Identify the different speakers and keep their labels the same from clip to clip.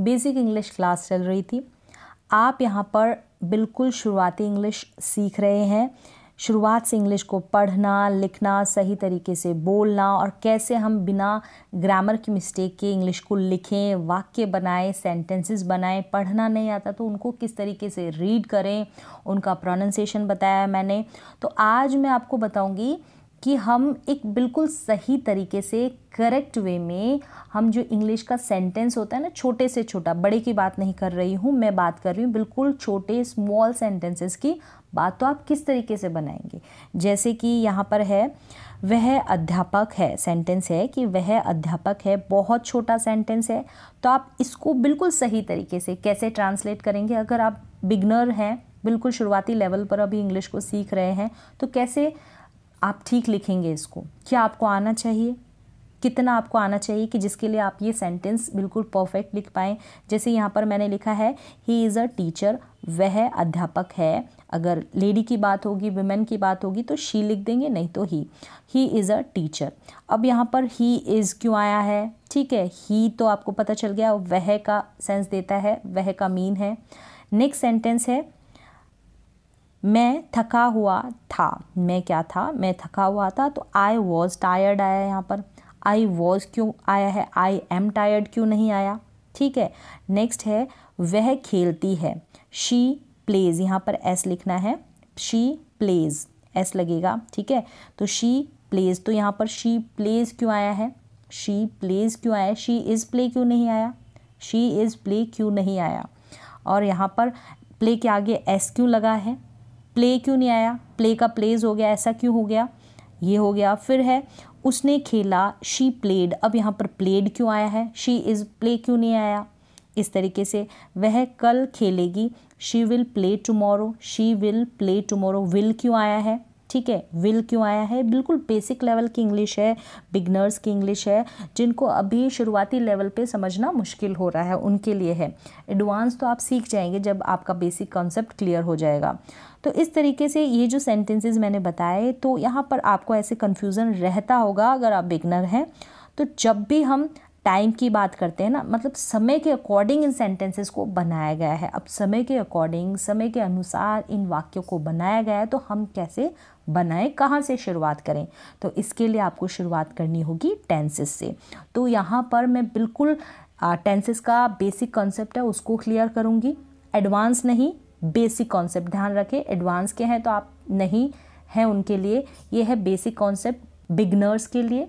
Speaker 1: basic English class चल रही थी आप यहाँ पर बिल्कुल शुरुआती इंग्लिश सीख रहे हैं शुरुआत से इंग्लिश को पढ़ना लिखना सही तरीके से बोलना और कैसे हम बिना ग्रामर की मिस्टेक के इंग्लिश को लिखें वाक्य बनाएं सेंटेंसेस बनाएं पढ़ना नहीं आता तो उनको किस तरीके से रीड करें उनका प्रोनंसिएशन बताया मैंने तो आज मैं आपको बताऊंगी कि हम एक बिल्कुल सही तरीके से करेक्ट वे में हम जो इंग्लिश का सेंटेंस होता है ना छोटे से छोटा बड़े की बात नहीं कर रही हूँ मैं बात कर रही हूँ बिल्कुल छोटे स्मॉल सेंटेंसेस की बात तो आप किस तरीके से बनाएंगे जैसे कि यहाँ पर है वह अध्यापक है सेंटेंस है कि वह अध्यापक है बहुत छोटा सेंटेंस है तो आप इसको बिल्कुल सही तरीके से कैसे ट्रांसलेट करेंगे अगर आप बिगनर हैं बिल्कुल शुरुआती लेवल पर अभी इंग्लिश को सीख रहे हैं तो कैसे आप ठीक लिखेंगे इसको क्या आपको आना चाहिए कितना आपको आना चाहिए कि जिसके लिए आप ये सेंटेंस बिल्कुल परफेक्ट लिख पाएँ जैसे यहाँ पर मैंने लिखा है ही इज़ अ टीचर वह अध्यापक है अगर लेडी की बात होगी वुमेन की बात होगी तो शी लिख देंगे नहीं तो ही ही इज़ अ टीचर अब यहाँ पर ही इज़ क्यों आया है ठीक है ही तो आपको पता चल गया वह का सेंस देता है वह का मीन है नेक्स्ट सेंटेंस है मैं थका हुआ था मैं क्या था मैं थका हुआ था तो आई वॉज टायर्ड आया यहाँ पर आई वॉज क्यों आया है आई एम टायर्ड क्यों नहीं आया ठीक है नेक्स्ट है वह खेलती है शी प्लेज यहाँ पर एस लिखना है शी प्लेज एस लगेगा ठीक है तो शी प्लेज तो यहाँ पर शी प्लेज क्यों आया है शी प्लेज क्यों आया शी इज़ प्ले क्यों नहीं आया शी इज़ प्ले क्यों नहीं आया और यहाँ पर प्ले के आगे एस क्यों लगा है प्ले क्यों नहीं आया प्ले का प्लेज हो गया ऐसा क्यों हो गया ये हो गया फिर है उसने खेला शी प्लेड अब यहाँ पर प्लेड क्यों आया है शी इज़ प्ले क्यों नहीं आया इस तरीके से वह कल खेलेगी she will play tomorrow she will play tomorrow will क्यों आया है ठीक है विल क्यों आया है बिल्कुल बेसिक लेवल की इंग्लिश है बिगनर्स की इंग्लिश है जिनको अभी शुरुआती लेवल पे समझना मुश्किल हो रहा है उनके लिए है एडवांस तो आप सीख जाएंगे जब आपका बेसिक कॉन्सेप्ट क्लियर हो जाएगा तो इस तरीके से ये जो सेंटेंसेस मैंने बताए तो यहाँ पर आपको ऐसे कन्फ्यूज़न रहता होगा अगर आप बिगनर हैं तो जब भी हम टाइम की बात करते हैं ना मतलब समय के अकॉर्डिंग इन सेंटेंसेस को बनाया गया है अब समय के अकॉर्डिंग समय के अनुसार इन वाक्यों को बनाया गया है तो हम कैसे बनाएं कहाँ से शुरुआत करें तो इसके लिए आपको शुरुआत करनी होगी टेंसेस से तो यहाँ पर मैं बिल्कुल टेंसेस का बेसिक कॉन्सेप्ट है उसको क्लियर करूँगी एडवांस नहीं बेसिक कॉन्सेप्ट ध्यान रखें एडवांस के हैं तो आप नहीं हैं उनके लिए ये है बेसिक कॉन्सेप्ट बिगनर्स के लिए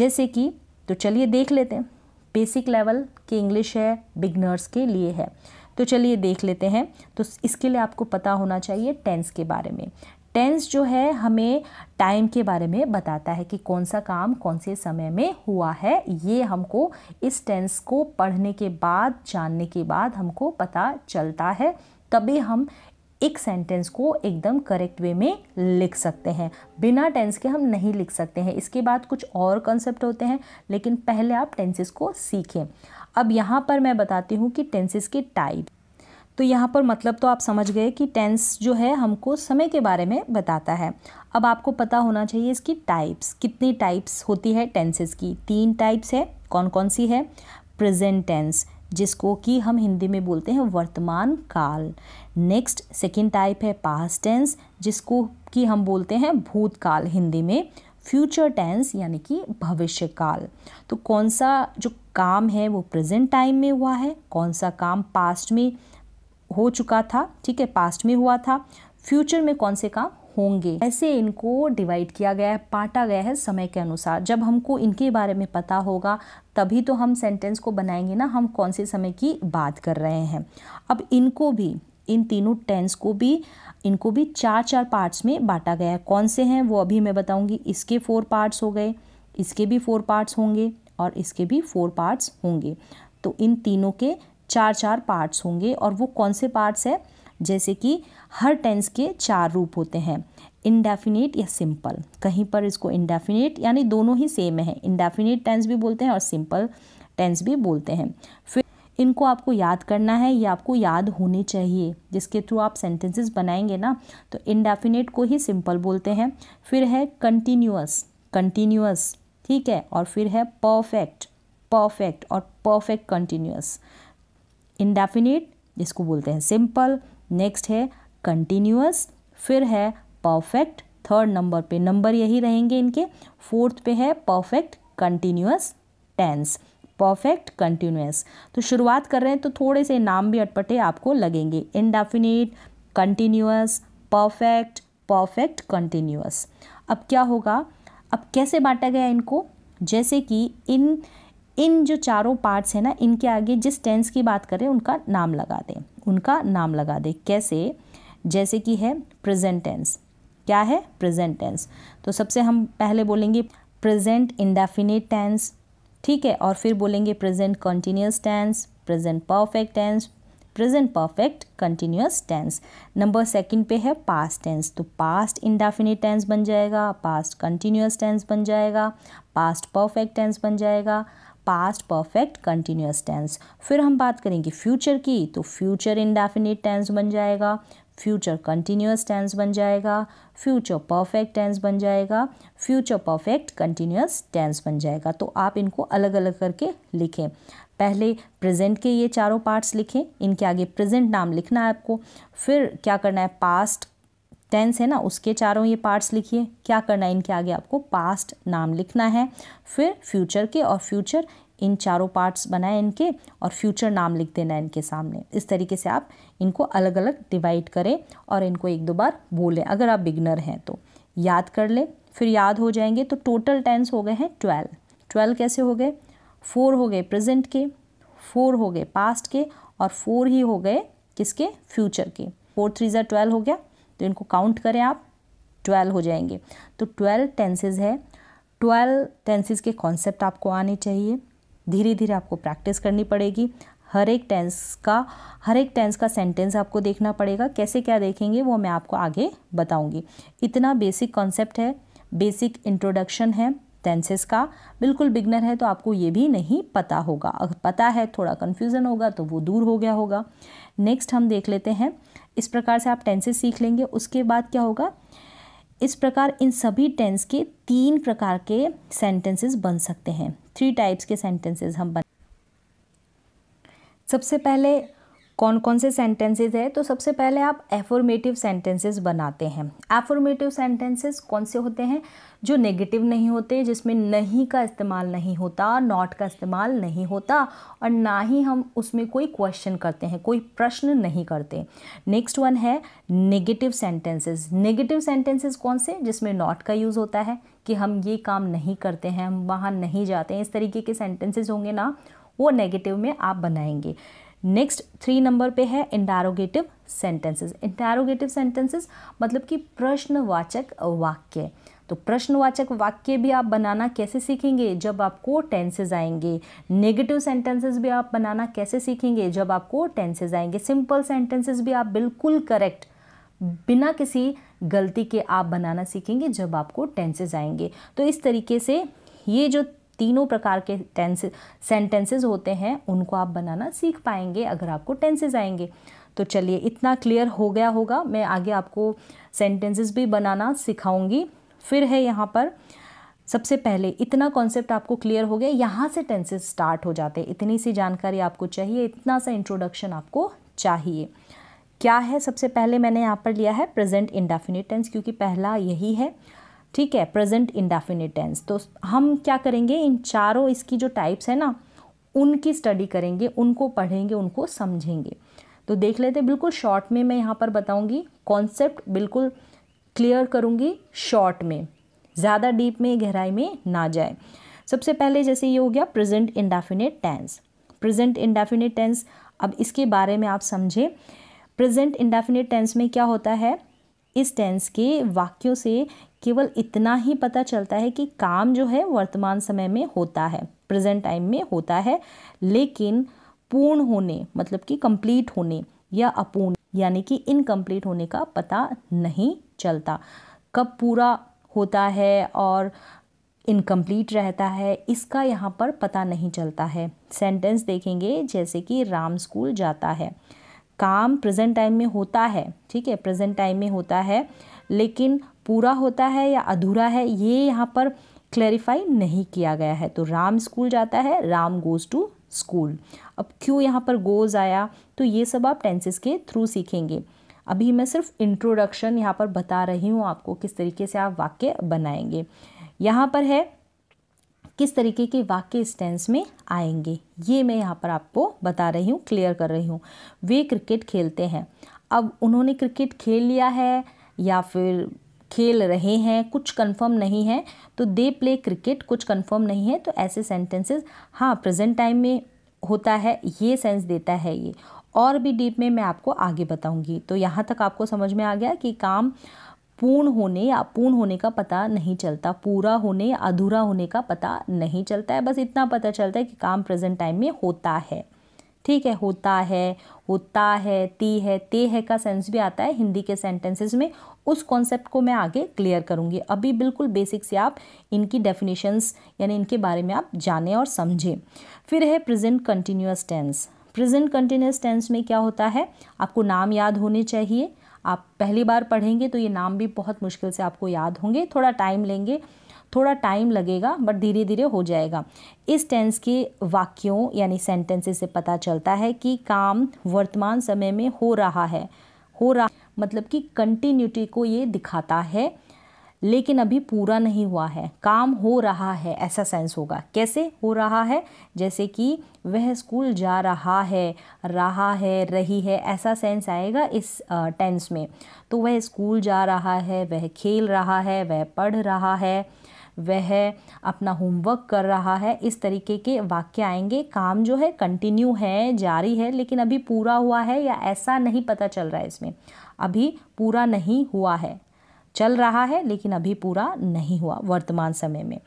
Speaker 1: जैसे कि तो चलिए देख लेते हैं बेसिक लेवल की इंग्लिश है बिगनर्स के लिए है तो चलिए देख लेते हैं तो इसके लिए आपको पता होना चाहिए टेंस के बारे में टेंस जो है हमें टाइम के बारे में बताता है कि कौन सा काम कौन से समय में हुआ है ये हमको इस टेंस को पढ़ने के बाद जानने के बाद हमको पता चलता है तभी हम एक सेंटेंस को एकदम करेक्ट वे में लिख सकते हैं बिना टेंस के हम नहीं लिख सकते हैं इसके बाद कुछ और कंसेप्ट होते हैं लेकिन पहले आप टेंसेस को सीखें अब यहाँ पर मैं बताती हूँ कि टेंसेस के टाइप तो यहाँ पर मतलब तो आप समझ गए कि टेंस जो है हमको समय के बारे में बताता है अब आपको पता होना चाहिए इसकी टाइप्स कितनी टाइप्स होती है टेंसेस की तीन टाइप्स है कौन कौन सी है प्रेजेंट टेंस जिसको कि हम हिंदी में बोलते हैं वर्तमान काल नेक्स्ट सेकेंड टाइप है पास्ट टेंस जिसको कि हम बोलते हैं भूतकाल हिंदी में फ्यूचर टेंस यानी कि भविष्य काल तो कौन सा जो काम है वो प्रेजेंट टाइम में हुआ है कौन सा काम पास्ट में हो चुका था ठीक है पास्ट में हुआ था फ्यूचर में कौन से काम होंगे ऐसे इनको डिवाइड किया गया है बांटा गया है समय के अनुसार जब हमको इनके बारे में पता होगा तभी तो हम सेंटेंस को बनाएंगे ना हम कौन से समय की बात कर रहे हैं अब इनको भी इन तीनों टेंस को भी इनको भी चार चार पार्ट्स में बांटा गया है कौन से हैं वो अभी मैं बताऊंगी इसके फोर पार्ट्स हो गए इसके भी फोर पार्ट्स होंगे और इसके भी फोर पार्ट्स होंगे तो इन तीनों के चार चार पार्ट्स होंगे और वो कौन से पार्ट्स हैं जैसे कि हर टेंस के चार रूप होते हैं इनडेफिनेट या सिंपल कहीं पर इसको इनडेफिनेट यानी दोनों ही सेम है इनडेफिनेट टेंस भी बोलते हैं और सिंपल टेंस भी बोलते हैं फिर इनको आपको याद करना है या आपको याद होने चाहिए जिसके थ्रू आप सेंटेंसेस बनाएंगे ना तो इनडेफिनेट को ही सिंपल बोलते हैं फिर है कंटिन्यूस कंटिन्यूस ठीक है और फिर है परफेक्ट परफेक्ट और परफेक्ट कंटिन्यूस इनडेफिनेट जिसको बोलते हैं सिंपल नेक्स्ट है कंटिन्यूस फिर है परफेक्ट थर्ड नंबर पे नंबर यही रहेंगे इनके फोर्थ पे है perfect continuous tense perfect continuous तो शुरुआत कर रहे हैं तो थोड़े से नाम भी अटपटे आपको लगेंगे indefinite continuous perfect perfect continuous अब क्या होगा अब कैसे बांटा गया इनको जैसे कि इन इन जो चारों पार्ट्स हैं ना इनके आगे जिस टेंस की बात करें उनका नाम लगा दें उनका नाम लगा दें कैसे जैसे कि है प्रेजेंट टेंस क्या है प्रेजेंट टेंस तो सबसे हम पहले बोलेंगे प्रेजेंट इंडेफिनेट टेंस ठीक है और फिर बोलेंगे present continuous tense present perfect tense present perfect continuous tense number second पे है पास्ट टेंस तो पास्ट इंडेफिनेट टेंस बन जाएगा पास्ट कंटिन्यूस टेंस बन जाएगा पास्ट परफेक्ट टेंस बन जाएगा पास्ट परफेक्ट कंटिन्यूस टेंस फिर हम बात करेंगे फ्यूचर की तो फ्यूचर इंडेफिनेट टेंस बन जाएगा फ्यूचर कंटिन्यूस टेंस बन जाएगा फ्यूचर परफेक्ट टेंस बन जाएगा फ्यूचर परफेक्ट कंटिन्यूस टेंस बन जाएगा तो आप इनको अलग अलग करके लिखें पहले प्रेजेंट के ये चारों पार्ट्स लिखें इनके आगे प्रेजेंट नाम लिखना है आपको फिर क्या करना है पास्ट टेंस है ना उसके चारों ये पार्ट्स लिखिए क्या करना है इनके आगे आपको पास्ट नाम लिखना है फिर फ्यूचर के और फ्यूचर इन चारों पार्ट्स बनाए इनके और फ्यूचर नाम लिख देना है इनके सामने इस तरीके से आप इनको अलग अलग डिवाइड करें और इनको एक दो बार बोलें अगर आप बिगनर हैं तो याद कर लें फिर याद हो जाएंगे तो टोटल टेंस हो गए हैं ट्वेल्व ट्वेल्व कैसे हो गए फोर हो गए प्रेजेंट के फोर हो गए पास्ट के और फोर ही हो गए किसके फ्यूचर के फोर थ्री ज़ा ट्वेल्व हो गया तो इनको काउंट करें आप ट्वेल्व हो जाएंगे तो ट्वेल्व टेंसेज है ट्वेल्व टेंसेज के कॉन्सेप्ट आपको आने चाहिए धीरे धीरे आपको प्रैक्टिस करनी पड़ेगी हर एक टेंस का हर एक टेंस का सेंटेंस आपको देखना पड़ेगा कैसे क्या देखेंगे वो मैं आपको आगे बताऊंगी इतना बेसिक कॉन्सेप्ट है बेसिक इंट्रोडक्शन है टेंसेस का बिल्कुल बिगनर है तो आपको ये भी नहीं पता होगा अगर पता है थोड़ा कन्फ्यूज़न होगा तो वो दूर हो गया होगा नेक्स्ट हम देख लेते हैं इस प्रकार से आप टेंसेस सीख लेंगे उसके बाद क्या होगा इस प्रकार इन सभी टेंस के तीन प्रकार के सेंटेंसेस बन सकते हैं थ्री टाइप्स के सेंटेंसेस हम बना सबसे पहले कौन कौन से सेंटेंसेस है तो सबसे पहले आप एफॉर्मेटिव सेंटेंसेस बनाते हैं एफॉर्मेटिव सेंटेंसेस कौन से होते हैं जो नेगेटिव नहीं होते जिसमें नहीं का इस्तेमाल नहीं होता नॉट का इस्तेमाल नहीं होता और ना ही हम उसमें कोई क्वेश्चन करते हैं कोई प्रश्न नहीं करते नेक्स्ट वन है नेगेटिव सेंटेंसेज नेगेटिव सेंटेंसेज कौन से जिसमें नॉट का यूज़ होता है कि हम ये काम नहीं करते हैं हम वहाँ नहीं जाते हैं इस तरीके के सेंटेंसेज होंगे ना वो नेगेटिव में आप बनाएंगे नेक्स्ट थ्री नंबर पे है इंटारोगेटिव सेंटेंसेस इंटारोगेटिव सेंटेंसेस मतलब कि प्रश्नवाचक वाक्य तो प्रश्नवाचक वाक्य भी आप बनाना कैसे सीखेंगे जब आपको टेंसेज आएंगे नेगेटिव सेंटेंसेस भी आप बनाना कैसे सीखेंगे जब आपको टेंसेज आएंगे सिंपल सेंटेंसेस भी आप बिल्कुल करेक्ट बिना किसी गलती के आप बनाना सीखेंगे जब आपको टेंसेज आएंगे तो इस तरीके से ये जो तीनों प्रकार के टेंस सेंटेंसेज होते हैं उनको आप बनाना सीख पाएंगे अगर आपको टेंसेज आएंगे तो चलिए इतना क्लियर हो गया होगा मैं आगे आपको सेंटेंसेस भी बनाना सिखाऊंगी फिर है यहाँ पर सबसे पहले इतना कॉन्सेप्ट आपको क्लियर हो गया यहाँ से टेंसेस स्टार्ट हो जाते हैं इतनी सी जानकारी आपको चाहिए इतना सा इंट्रोडक्शन आपको चाहिए क्या है सबसे पहले मैंने यहाँ पर लिया है प्रेजेंट इंडेफिनिट टेंस क्योंकि पहला यही है ठीक है प्रेजेंट इंडेफिनिट टेंस तो हम क्या करेंगे इन चारों इसकी जो टाइप्स है ना उनकी स्टडी करेंगे उनको पढ़ेंगे उनको समझेंगे तो देख लेते बिल्कुल शॉर्ट में मैं यहाँ पर बताऊँगी कॉन्सेप्ट बिल्कुल क्लियर करूँगी शॉर्ट में ज़्यादा डीप में गहराई में ना जाए सबसे पहले जैसे ये हो गया present indefinite tense present indefinite tense अब इसके बारे में आप समझें प्रेजेंट इंडेफिनेट टेंस में क्या होता है इस टेंस के वाक्यों से केवल इतना ही पता चलता है कि काम जो है वर्तमान समय में होता है प्रेजेंट टाइम में होता है लेकिन पूर्ण होने मतलब कि कंप्लीट होने या अपूर्ण यानी कि इनकम्प्लीट होने का पता नहीं चलता कब पूरा होता है और इनकम्प्लीट रहता है इसका यहाँ पर पता नहीं चलता है सेंटेंस देखेंगे जैसे कि राम स्कूल जाता है काम प्रेजेंट टाइम में होता है ठीक है प्रेजेंट टाइम में होता है लेकिन पूरा होता है या अधूरा है ये यहाँ पर क्लैरिफाई नहीं किया गया है तो राम स्कूल जाता है राम गोज़ टू स्कूल अब क्यों यहाँ पर गोज़ आया तो ये सब आप टेंसेस के थ्रू सीखेंगे अभी मैं सिर्फ इंट्रोडक्शन यहाँ पर बता रही हूँ आपको किस तरीके से आप वाक्य बनाएंगे यहाँ पर है किस तरीके के वाक्य इस टेंस में आएंगे ये मैं यहाँ पर आपको बता रही हूँ क्लियर कर रही हूँ वे क्रिकेट खेलते हैं अब उन्होंने क्रिकेट खेल लिया है या फिर खेल रहे हैं कुछ कंफर्म नहीं है तो दे प्ले क्रिकेट कुछ कंफर्म नहीं है तो ऐसे सेंटेंसेस हाँ प्रेजेंट टाइम में होता है ये सेंस देता है ये और भी डीप में मैं आपको आगे बताऊंगी तो यहाँ तक आपको समझ में आ गया कि काम पूर्ण होने या अपूर्ण होने का पता नहीं चलता पूरा होने या अधूरा होने का पता नहीं चलता है बस इतना पता चलता है कि काम प्रेजेंट टाइम में होता है ठीक है होता है होता है ती है ते है का सेंस भी आता है हिंदी के सेंटेंसेस में उस कॉन्सेप्ट को मैं आगे क्लियर करूँगी अभी बिल्कुल बेसिक से आप इनकी डेफिनेशंस यानी इनके बारे में आप जाने और समझें फिर है present continuous tense present continuous tense में क्या होता है आपको नाम याद होने चाहिए आप पहली बार पढ़ेंगे तो ये नाम भी बहुत मुश्किल से आपको याद होंगे थोड़ा टाइम लेंगे थोड़ा टाइम लगेगा बट धीरे धीरे हो जाएगा इस टेंस के वाक्यों यानी सेंटेंसेस से पता चलता है कि काम वर्तमान समय में हो रहा है हो रहा मतलब कि कंटिन्यूटी को ये दिखाता है लेकिन अभी पूरा नहीं हुआ है काम हो रहा है ऐसा सेंस होगा कैसे हो रहा है जैसे कि वह स्कूल जा रहा है रहा है रही है ऐसा सेंस आएगा इस टेंस में तो वह स्कूल जा रहा है वह खेल रहा है वह पढ़ रहा है वह अपना होमवर्क कर रहा है इस तरीके के वाक्य आएंगे काम जो है कंटिन्यू है जारी है लेकिन अभी पूरा हुआ है या ऐसा नहीं पता चल रहा है इसमें अभी पूरा नहीं हुआ है चल रहा है लेकिन अभी पूरा नहीं हुआ वर्तमान समय में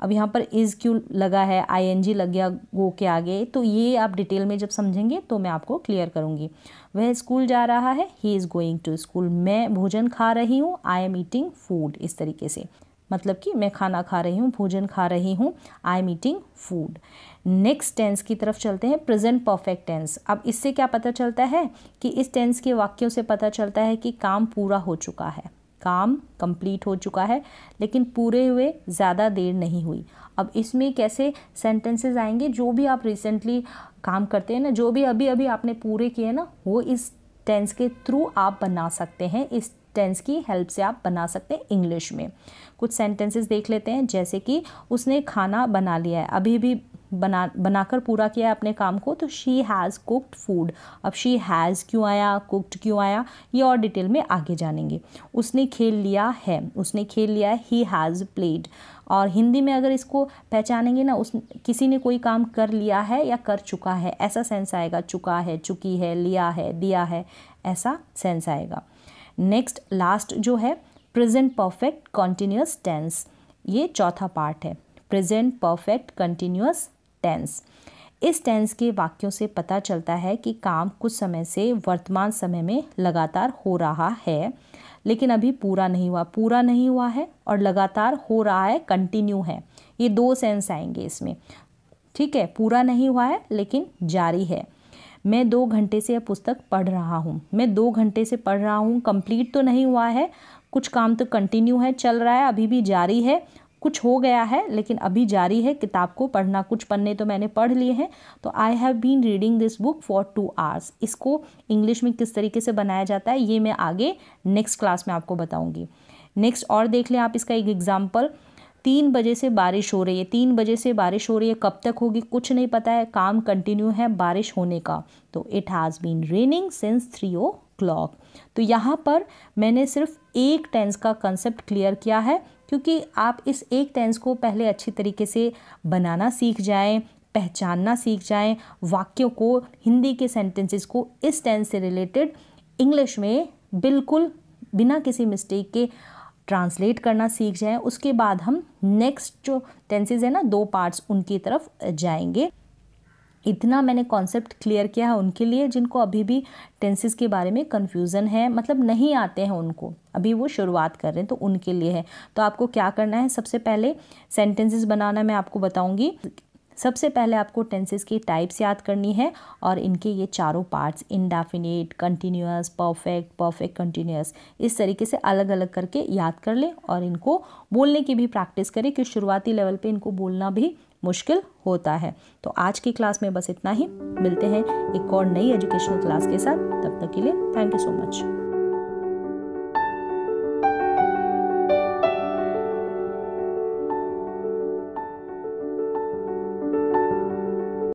Speaker 1: अब यहाँ पर इज़ क्यों लगा है जी लग गया गो के आगे तो ये आप डिटेल में जब समझेंगे तो मैं आपको क्लियर करूँगी वह स्कूल जा रहा है he is going to school मैं भोजन खा रही हूँ आई एम ईटिंग फूड इस तरीके से मतलब कि मैं खाना खा रही हूँ भोजन खा रही हूँ I am eating food next tense की तरफ चलते हैं प्रेजेंट परफेक्ट टेंस अब इससे क्या पता चलता है कि इस टेंस के वाक्यों से पता चलता है कि काम पूरा हो चुका है काम कंप्लीट हो चुका है लेकिन पूरे हुए ज़्यादा देर नहीं हुई अब इसमें कैसे सेंटेंसेस आएंगे जो भी आप रिसेंटली काम करते हैं ना जो भी अभी अभी आपने पूरे किए ना वो इस टेंस के थ्रू आप बना सकते हैं इस टेंस की हेल्प से आप बना सकते हैं इंग्लिश में कुछ सेंटेंसेस देख लेते हैं जैसे कि उसने खाना बना लिया है अभी भी बना बनाकर पूरा किया है अपने काम को तो शी हैज़ कुकड फूड अब शी हैज़ क्यों आया कुकड क्यों आया ये और डिटेल में आगे जानेंगे उसने खेल लिया है उसने खेल लिया है ही हैज़ प्लेड और हिंदी में अगर इसको पहचानेंगे ना उस किसी ने कोई काम कर लिया है या कर चुका है ऐसा सेंस आएगा चुका है चुकी है लिया है दिया है ऐसा सेंस आएगा नेक्स्ट लास्ट जो है प्रेजेंट परफेक्ट कॉन्टीन्यूस टेंस ये चौथा पार्ट है प्रेजेंट परफेक्ट कंटिन्यूस टेंस इस टेंस के वाक्यों से पता चलता है कि काम कुछ समय से वर्तमान समय में लगातार हो रहा है लेकिन अभी पूरा नहीं हुआ पूरा नहीं हुआ है और लगातार हो रहा है कंटिन्यू है ये दो सेंस आएंगे इसमें ठीक है पूरा नहीं हुआ है लेकिन जारी है मैं दो घंटे से यह पुस्तक पढ़ रहा हूँ मैं दो घंटे से पढ़ रहा हूँ कंप्लीट तो नहीं हुआ है कुछ काम तो कंटिन्यू है चल रहा है अभी भी जारी है कुछ हो गया है लेकिन अभी जारी है किताब को पढ़ना कुछ पन्ने तो मैंने पढ़ लिए हैं तो I have been reading this book for two hours इसको इंग्लिश में किस तरीके से बनाया जाता है ये मैं आगे नेक्स्ट क्लास में आपको बताऊँगी नेक्स्ट और देख लें आप इसका एक एग्ज़ाम्पल तीन बजे से बारिश हो रही है तीन बजे से बारिश हो रही है कब तक होगी कुछ नहीं पता है काम कंटिन्यू है बारिश होने का तो it has been raining since three o'clock तो यहाँ पर मैंने सिर्फ एक टेंस का कंसेप्ट क्लियर किया है क्योंकि आप इस एक टेंस को पहले अच्छी तरीके से बनाना सीख जाएँ पहचानना सीख जाएँ वाक्यों को हिंदी के सेंटेंसेस को इस टेंस से रिलेटेड इंग्लिश में बिल्कुल बिना किसी मिस्टेक के ट्रांसलेट करना सीख जाएं उसके बाद हम नेक्स्ट जो टेंसेज है ना दो पार्ट्स उनकी तरफ जाएंगे इतना मैंने कॉन्सेप्ट क्लियर किया है उनके लिए जिनको अभी भी टेंसेस के बारे में कन्फ्यूज़न है मतलब नहीं आते हैं उनको अभी वो शुरुआत कर रहे हैं तो उनके लिए है तो आपको क्या करना है सबसे पहले सेंटेंसेस बनाना मैं आपको बताऊंगी सबसे पहले आपको टेंसेस की टाइप्स याद करनी है और इनके ये चारों parts indefinite continuous perfect perfect continuous इस तरीके से अलग अलग करके याद कर लें और इनको बोलने की भी प्रैक्टिस करें कि शुरुआती लेवल पर इनको बोलना भी मुश्किल होता है तो आज की क्लास में बस इतना ही मिलते हैं एक और नई एजुकेशनल क्लास के साथ तब तक के लिए थैंक यू सो मच